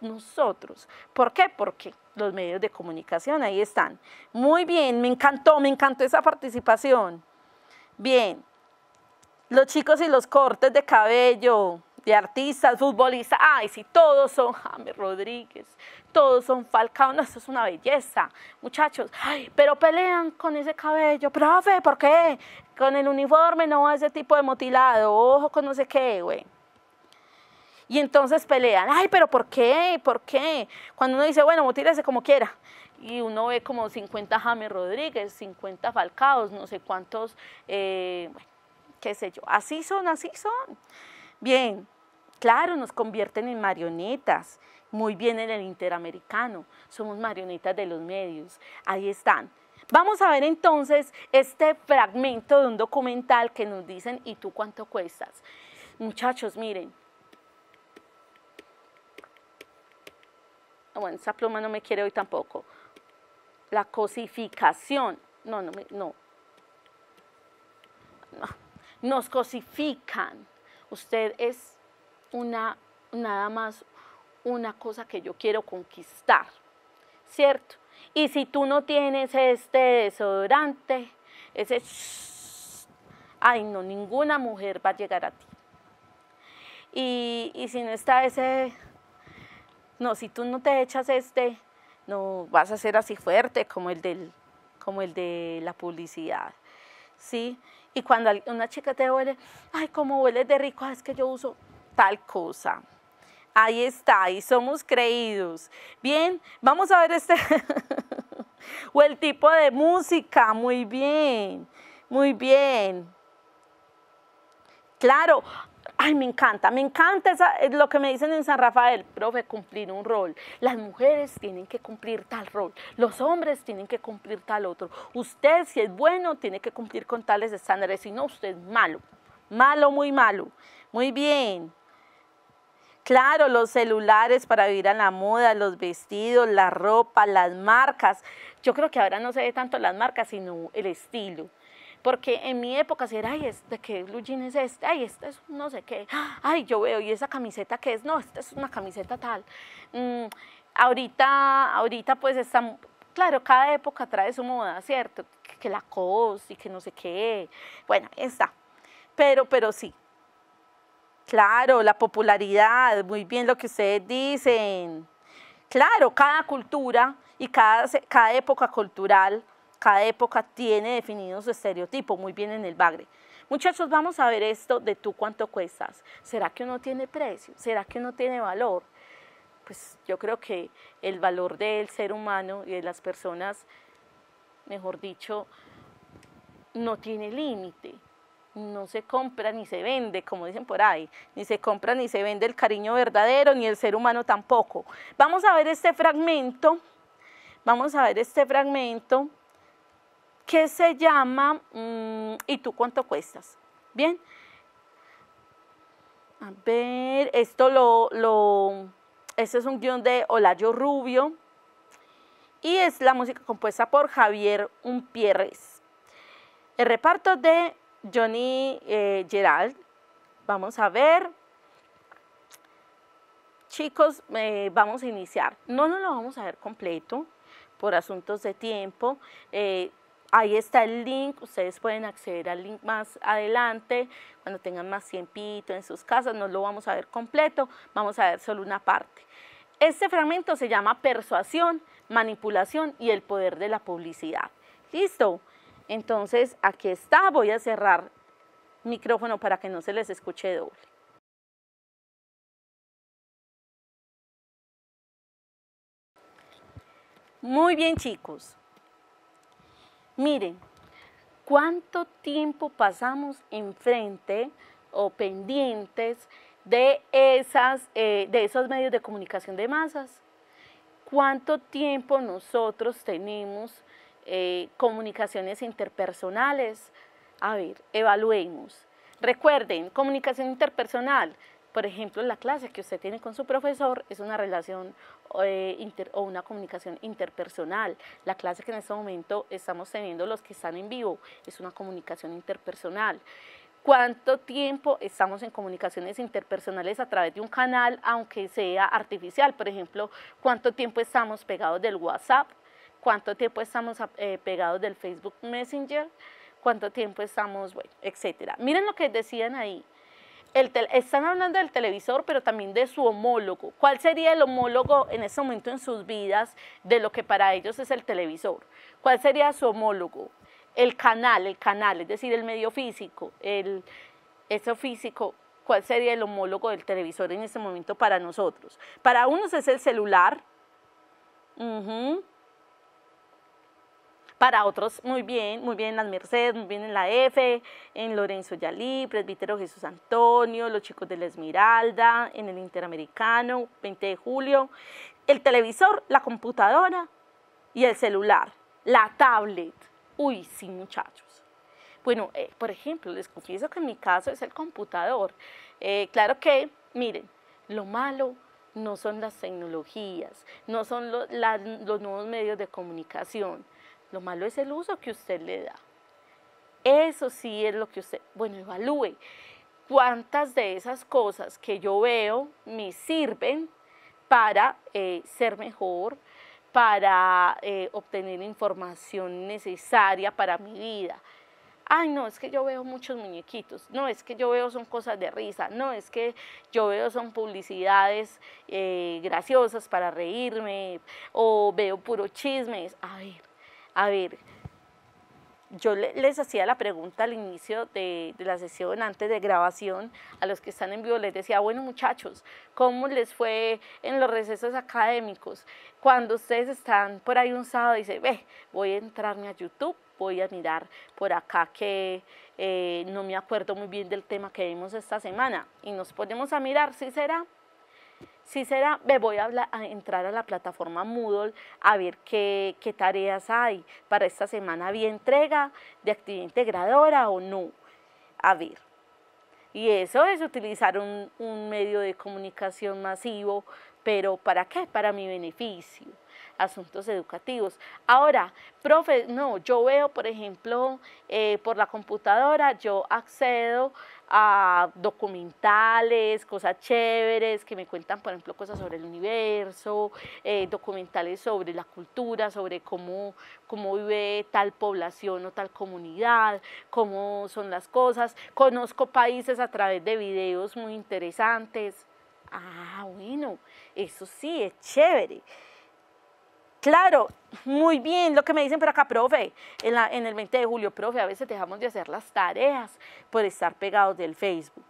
nosotros. ¿Por qué? Porque los medios de comunicación ahí están. Muy bien, me encantó, me encantó esa participación. Bien, los chicos y los cortes de cabello de artistas, futbolistas. Ay, si todos son James Rodríguez, todos son Falcao, no, eso es una belleza, muchachos. Ay, pero pelean con ese cabello, profe, ¿por qué? Con el uniforme no ese tipo de motilado, ojo con no sé qué, güey. Y entonces pelean, ay, pero ¿por qué? ¿Por qué? Cuando uno dice, bueno, motírese como quiera. Y uno ve como 50 James Rodríguez, 50 Falcaos, no sé cuántos, eh, qué sé yo. Así son, así son. Bien, Claro, nos convierten en marionetas, muy bien en el interamericano, somos marionetas de los medios, ahí están. Vamos a ver entonces este fragmento de un documental que nos dicen, ¿y tú cuánto cuestas? Muchachos, miren. Ah, bueno, esa pluma no me quiere hoy tampoco. La cosificación. No, no, no. no. Nos cosifican. Usted es una, nada más una cosa que yo quiero conquistar, ¿cierto? Y si tú no tienes este desodorante, ese... ay, no, ninguna mujer va a llegar a ti. Y, si no está ese... No, si tú no te echas este, no vas a ser así fuerte como el, del, como el de la publicidad, ¿sí? Y cuando una chica te huele, ay, como hueles de rico, ah, es que yo uso tal cosa. Ahí está, y somos creídos. Bien, vamos a ver este, o el tipo de música, muy bien, muy bien. Claro, ay, me encanta, me encanta lo que me dicen en San Rafael, profe, cumplir un rol. Las mujeres tienen que cumplir tal rol, los hombres tienen que cumplir tal otro. Usted, si es bueno, tiene que cumplir con tales estándares, si no, usted es malo, malo, muy malo. Muy bien. Claro, los celulares para vivir a la moda, los vestidos, la ropa, las marcas. Yo creo que ahora no se ve tanto las marcas, sino el estilo. Porque en mi época si era, ay, ¿de qué blue jean es este? Ay, este es no sé qué. Ay, yo veo, ¿y esa camiseta qué es? No, esta es una camiseta tal. Mm, ahorita, ahorita pues está, claro, cada época trae su moda, ¿cierto? Que, que la cos y que no sé qué. Bueno, está. Pero, pero sí, Claro, la popularidad, muy bien lo que ustedes dicen. Claro, cada cultura y cada, época cultural, cada época tiene definido su estereotipo, muy bien en el bagre. Muchachos, vamos a ver esto de tú cuánto cuestas. ¿Será que uno tiene precio? ¿Será que uno tiene valor? Pues yo creo que el valor del ser humano y de las personas, mejor dicho, no tiene límite no se compra ni se vende, como dicen por ahí, ni se compra ni se vende el cariño verdadero, ni el ser humano tampoco. Vamos a ver este fragmento, vamos a ver este fragmento que se llama mm, ¿Y tú cuánto cuestas? Bien. A ver, esto lo, lo, este es un guión de Olayo Rubio y es la música compuesta por Javier Umpierres. El reparto de Johnny eh, Gerald. Vamos a ver. Chicos, eh, vamos a iniciar. No nos lo vamos a ver completo por asuntos de tiempo. Eh, ahí está el link, ustedes pueden acceder al link más adelante, cuando tengan más tiempito en sus casas, no lo vamos a ver completo, vamos a ver solo una parte. Este fragmento se llama Persuasión, Manipulación y el Poder de la Publicidad. Listo. Entonces, aquí está, voy a cerrar micrófono para que no se les escuche doble. Muy bien chicos, miren, cuánto tiempo pasamos enfrente o pendientes de, eh, de esos medios de comunicación de masas. Cuánto tiempo nosotros tenemos eh, comunicaciones interpersonales. A ver, evaluemos. Recuerden, comunicación interpersonal, por ejemplo, la clase que usted tiene con su profesor es una relación eh, o una comunicación interpersonal. La clase que en este momento estamos teniendo los que están en vivo es una comunicación interpersonal cuánto tiempo estamos en comunicaciones interpersonales a través de un canal, aunque sea artificial. Por ejemplo, cuánto tiempo estamos pegados del WhatsApp, cuánto tiempo estamos ah, eh, pegados del Facebook Messenger, cuánto tiempo estamos, bueno, etcétera. Miren lo que decían ahí. El están hablando del televisor, pero también de su homólogo. ¿Cuál sería el homólogo en ese momento en sus vidas de lo que para ellos es el televisor? ¿Cuál sería su homólogo? El canal, el canal, es decir, el medio físico, el, eso físico, ¿cuál sería el homólogo del televisor en este momento para nosotros? Para unos es el celular, para otros, muy bien, muy bien en las Mercedes, muy bien en la F, en Lorenzo Yalí, Presbítero Jesús Antonio, los chicos de la Esmeralda, en el Interamericano, 20 de julio. El televisor, la computadora y el celular, la tablet. Uy, sí, muchachos. Bueno, eh, por ejemplo, les confieso que en mi caso es el computador. Eh, claro que, miren, lo malo no son las tecnologías, no son los nuevos medios de comunicación, lo malo es el uso que usted le da. Eso sí es lo que usted, bueno, evalúe cuántas de esas cosas que yo veo me sirven para eh, ser mejor, para eh, obtener información necesaria para mi vida. Ay, no, es que yo veo muchos muñequitos, no, es que yo veo son cosas de risa, no, es que yo veo son publicidades eh, graciosas para reírme, o veo puro chismes. A ver, a ver, yo les hacía la pregunta al inicio de, la sesión, antes de grabación, a los que están en vivo, les decía, bueno muchachos, ¿cómo les fue en los recesos académicos? Cuando ustedes están por ahí un sábado y dicen, ve, voy a entrarme a YouTube, voy a mirar por acá que eh, no me acuerdo muy bien del tema que vimos esta semana y nos ponemos a mirar, ¿sí será? si será, me voy a, entrar a la plataforma Moodle a ver qué, tareas hay para esta semana. ¿Había entrega de actividad integradora o no? A ver. Y eso es utilizar un, medio de comunicación masivo, pero ¿para qué? Para mi beneficio asuntos educativos. Ahora, profe, no, yo veo, por ejemplo, eh, por la computadora, yo accedo a documentales, cosas chéveres que me cuentan, por ejemplo, cosas sobre el universo, eh, documentales sobre la cultura, sobre cómo, cómo vive tal población o tal comunidad, cómo son las cosas. Conozco países a través de videos muy interesantes. Ah, bueno, eso sí, es chévere. Claro, muy bien, lo que me dicen por acá, profe, en, el 20 de julio, profe, a veces dejamos de hacer las tareas por estar pegados del Facebook.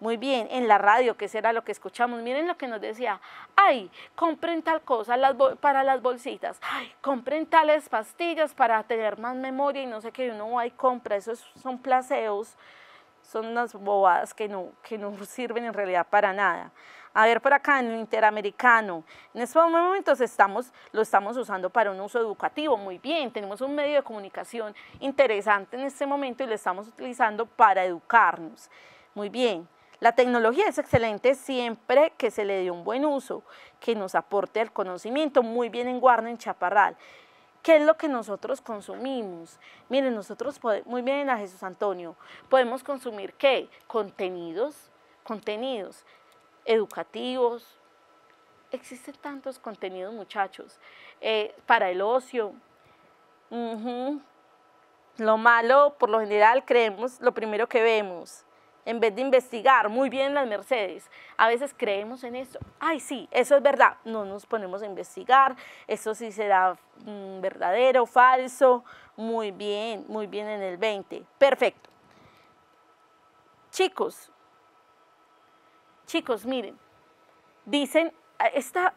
Muy bien, en la radio, ¿qué será lo que escuchamos? Miren lo que nos decía, ay, compren tal cosa para las bolsitas, ay, compren tales pastillas para tener más memoria y no sé qué, uno va y compra, esos son placeos, son unas bobadas que no sirven en realidad para nada. A ver, por acá en el Interamericano, en estos momentos estamos, lo estamos usando para un uso educativo, muy bien, tenemos un medio de comunicación interesante en este momento y lo estamos utilizando para educarnos, muy bien. La tecnología es excelente siempre que se le dé un buen uso, que nos aporte el conocimiento, muy bien en Guarna, en Chaparral. ¿Qué es lo que nosotros consumimos? Miren, nosotros, muy bien a Jesús Antonio, podemos consumir qué? Contenidos, contenidos educativos. Existen tantos contenidos, muchachos, eh, para el ocio. Lo malo, por lo general, creemos lo primero que vemos. En vez de investigar muy bien las Mercedes, a veces creemos en eso Ay, sí, eso es verdad. No nos ponemos a investigar. Eso sí será mm, verdadero, falso. Muy bien, muy bien en el 20. Perfecto. Chicos, Chicos, miren, dicen, ah, eh, esta,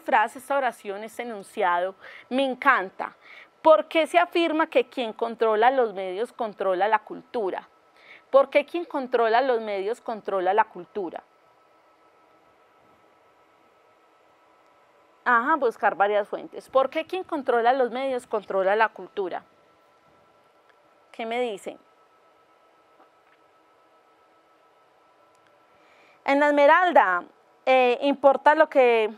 frase, esta oración, este enunciado, me encanta, porque se afirma que quien controla los medios controla la cultura. ¿Por qué quien controla los medios controla la cultura? Ajá, buscar varias fuentes. ¿Por qué quien controla los medios controla la cultura? ¿Qué me dicen? En la Esmeralda eh, importa lo que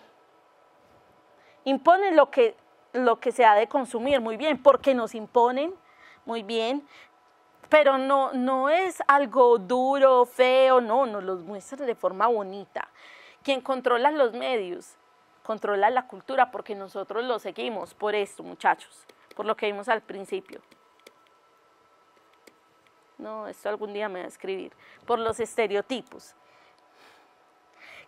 imponen lo que, lo que se ha de consumir, muy bien, porque nos imponen, muy bien, pero no, no es algo duro, feo, no, nos lo muestran de forma bonita. Quien controla los medios, controla la cultura, porque nosotros lo seguimos por esto, muchachos, por lo que vimos al principio. No, esto algún día me va a escribir, por los estereotipos.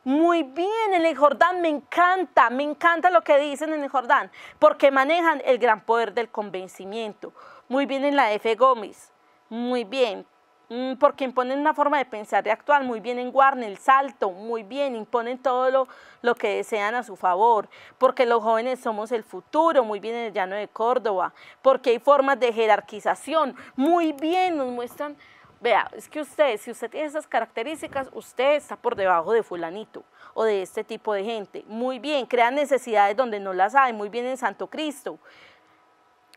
Muy bien, en el Jordán me encanta, me encanta lo que dicen en el Jordán, porque manejan el gran poder del convencimiento. Muy bien en la F. Gómez, muy bien, mm, porque imponen una forma de pensar y actuar muy bien en Warner, el salto, muy bien, imponen todo lo, lo, que desean a su favor, porque los jóvenes somos el futuro, muy bien en el llano de Córdoba, porque hay formas de jerarquización, muy bien, nos muestran vea, es que usted, si usted tiene esas características, usted está por debajo de fulanito o de este tipo de gente. Muy bien, crea necesidades donde no las hay, muy bien en Santo Cristo,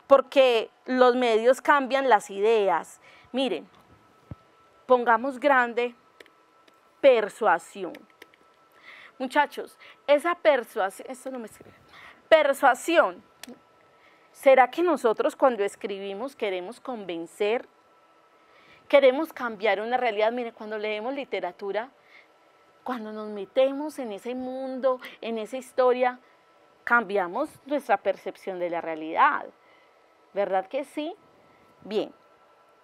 porque los medios cambian las ideas. Miren, pongamos grande persuasión. Muchachos, esa persuasión, esto no me escribe, persuasión. ¿Será que nosotros cuando escribimos queremos convencer Queremos cambiar una realidad. Mire, cuando leemos literatura, cuando nos metemos en ese mundo, en esa historia, cambiamos nuestra percepción de la realidad. ¿Verdad que sí? Bien,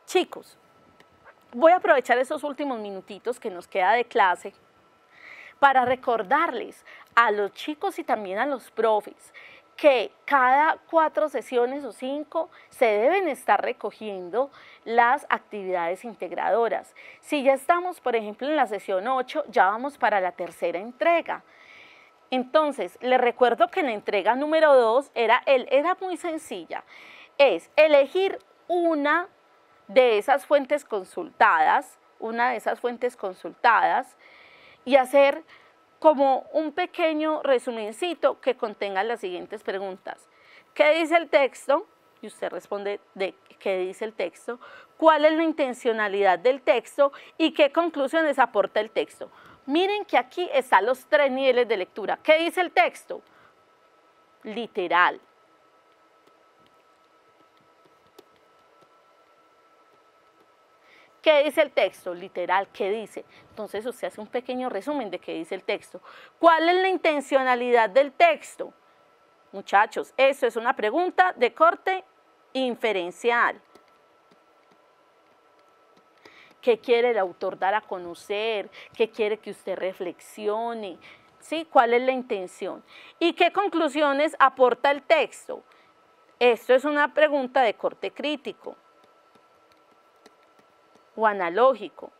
chicos, voy a aprovechar esos últimos minutitos que nos queda de clase para recordarles a los chicos y también a los profes que cada cuatro sesiones o cinco se deben estar recogiendo las actividades integradoras. Si ya estamos, por ejemplo, en la sesión 8, ya vamos para la tercera entrega. Entonces, les recuerdo que la entrega número 2 era, era muy sencilla. Es elegir una de esas fuentes consultadas, una de esas fuentes consultadas y hacer como un pequeño resumencito que contenga las siguientes preguntas. ¿Qué dice el texto? Y usted responde de qué dice el texto, cuál es la intencionalidad del texto y qué conclusiones aporta el texto. Miren que aquí están los tres niveles de lectura. ¿Qué dice el texto? Literal, ¿Qué dice el texto? Literal, ¿qué dice? Entonces usted hace un pequeño resumen de qué dice el texto. ¿Cuál es la intencionalidad del texto? Muchachos, eso es una pregunta de corte inferencial. ¿Qué quiere el autor dar a conocer? ¿Qué quiere que usted reflexione? ¿Sí? ¿Cuál es la intención? ¿Y qué conclusiones aporta el texto? Esto es una pregunta de corte crítico o analógico.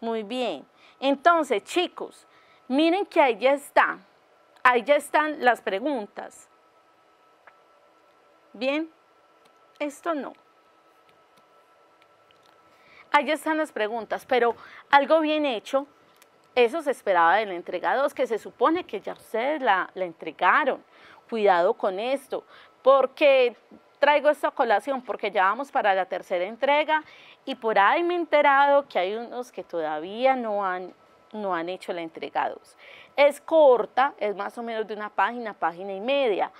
Muy bien. Entonces, chicos, miren que ahí ya está. Ahí ya están las preguntas. Bien, esto no. Ahí están las preguntas, pero algo bien hecho, eso se esperaba de la entrega 2, que se supone que ya ustedes la, la entregaron. Cuidado con esto, porque traigo esta colación porque ya vamos para la tercera entrega y por ahí me he enterado que hay unos que todavía no han, no han hecho la entrega 2. Es corta, es más o menos de una página, página y media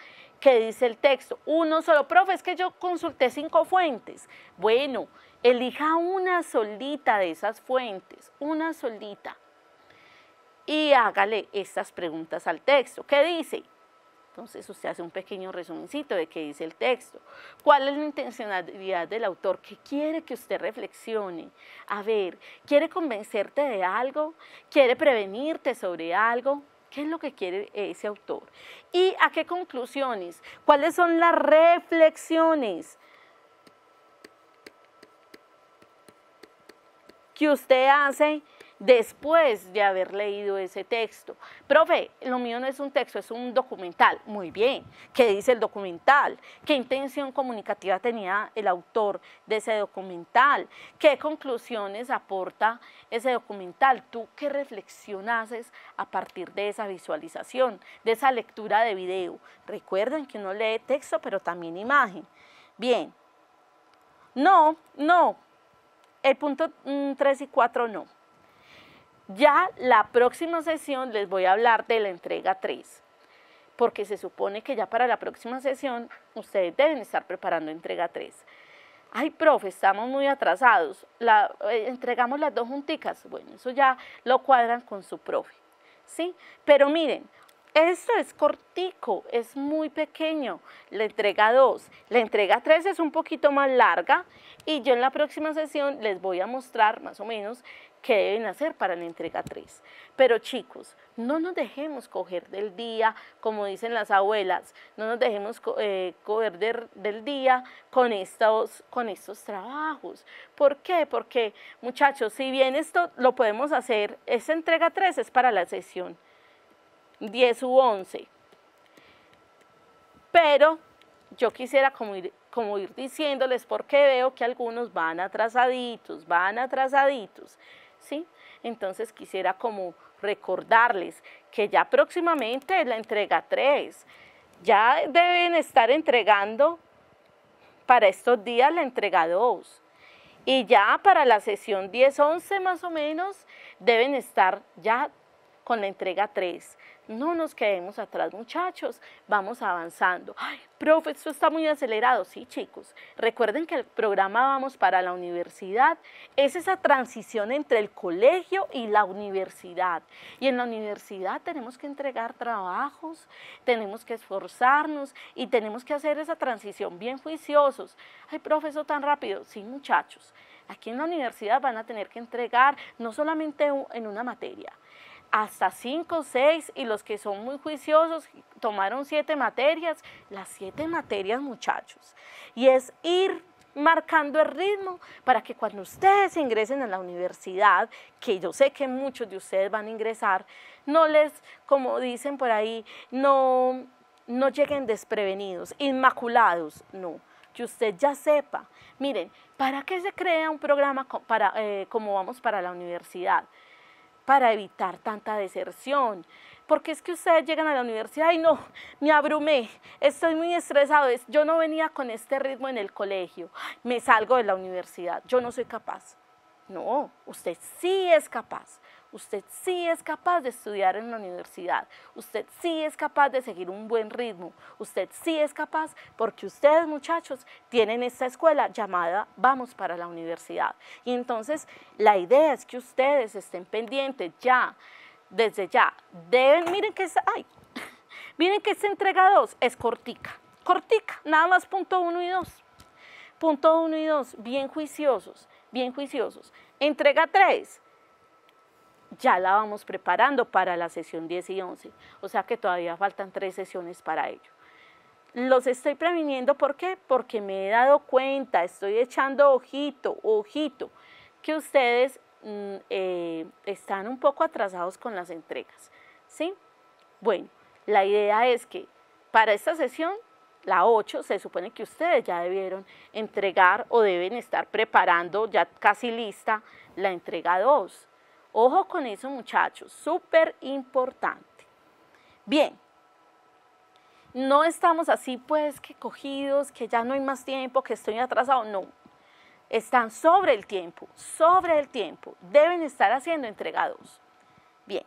que dice el texto. Uno solo, profe, es que yo consulté cinco fuentes. Bueno, elija una solita de esas fuentes, una solita. Y hágale estas preguntas al texto. ¿Qué dice? Entonces usted hace un pequeño resumencito de qué dice el texto. ¿Cuál es la intencionalidad del autor? ¿Qué quiere que usted reflexione? A ver, ¿quiere convencerte de algo? ¿Quiere prevenirte sobre algo? ¿Qué es lo que quiere ese autor? ¿Y a qué conclusiones? ¿Cuáles son las reflexiones que usted hace? después de haber leído ese texto. Profe, lo mío no es un texto, es un documental. Muy bien, ¿qué dice el documental? ¿Qué intención comunicativa tenía el autor de ese documental? ¿Qué conclusiones aporta ese documental? ¿Tú qué reflexión haces a partir de esa visualización, de esa lectura de video? Recuerden que uno lee texto, pero también imagen. Bien. No, no. El punto 3 mm, y 4 no ya la próxima sesión les voy a hablar de la entrega 3, porque se supone que ya para la próxima sesión ustedes deben estar preparando entrega 3. Ay, profe, estamos muy atrasados, eh, entregamos las dos junticas. Bueno, eso ya lo cuadran con su profe, ¿sí? Pero miren, esto es cortico, es muy pequeño. La entrega 2, la entrega 3 es un poquito más larga y yo en la próxima sesión les voy a mostrar más o menos que deben hacer para la entrega 3. Pero chicos, no nos dejemos coger del día, como dicen las abuelas, no nos dejemos eh, coger del día con estos, con estos trabajos. ¿Por qué? Porque muchachos, si bien esto lo podemos hacer, esa entrega 3 es para la sesión 10 u 11. Pero yo quisiera como ir diciéndoles porque veo que algunos van atrasaditos, van atrasaditos. Entonces quisiera como recordarles que ya próximamente es la entrega 3. Ya deben estar entregando para estos días la entrega 2. Y ya para la sesión 10-11 más o menos deben estar ya con la entrega 3. No nos quedemos atrás, muchachos, vamos avanzando. Ay, profe, está muy acelerado. Sí, chicos, recuerden que el programa Vamos para la Universidad es esa transición entre el colegio y la universidad. Y en la universidad tenemos que entregar trabajos, tenemos que esforzarnos y tenemos que hacer esa transición bien juiciosos. Ay, profe, tan rápido. Sí, muchachos, aquí en la universidad van a tener que entregar no solamente en una materia, hasta o seis y los que son muy juiciosos tomaron siete materias, las siete materias muchachos. Y es ir marcando el ritmo para que cuando ustedes ingresen a la universidad, que yo sé que muchos de ustedes van a ingresar, no les, como dicen por ahí, no, no lleguen desprevenidos, inmaculados, no, que usted ya sepa. Miren, ¿para qué se crea un programa para, eh, como vamos para la universidad? para evitar tanta deserción. Porque es que ustedes llegan a la universidad y no, me abrumé, estoy muy estresado, yo no venía con este ritmo en el colegio, me salgo de la universidad, yo no soy capaz. No, usted sí es capaz usted sí es capaz de estudiar en la universidad, usted sí es capaz de seguir un buen ritmo, usted sí es capaz porque ustedes muchachos tienen esta escuela llamada Vamos para la Universidad. Y entonces la idea es que ustedes estén pendientes ya, desde ya. Deben, miren que es, ay, miren que esta entrega 2 es cortica, cortica, nada más punto 1 y 2. Punto 1 y 2, bien juiciosos, bien juiciosos. Entrega 3, ya la vamos preparando para la sesión 10 y 11, o sea que todavía faltan tres sesiones para ello. Los estoy previniendo, ¿por qué? Porque me he dado cuenta, estoy echando ojito, ojito, que ustedes mm, eh, están un poco atrasados con las entregas, ¿sí? Bueno, la idea es que para esta sesión, la 8, se supone que ustedes ya debieron entregar o deben estar preparando ya casi lista la entrega 2. Ojo con eso muchachos, súper importante. Bien, no estamos así pues que cogidos, que ya no hay más tiempo, que estoy atrasado, no. Están sobre el tiempo, sobre el tiempo. Deben estar haciendo entregados. Bien,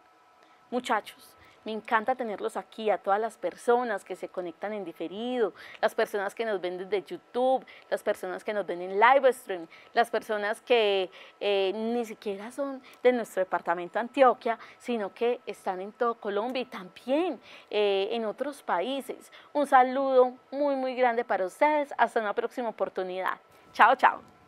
muchachos, me encanta tenerlos aquí, a todas las personas que se conectan en diferido, las personas que nos ven desde YouTube, las personas que nos ven en live stream, las personas que eh, ni siquiera son de nuestro departamento Antioquia, sino que están en todo Colombia y también eh, en otros países. Un saludo muy, muy grande para ustedes. Hasta una próxima oportunidad. Chao, chao.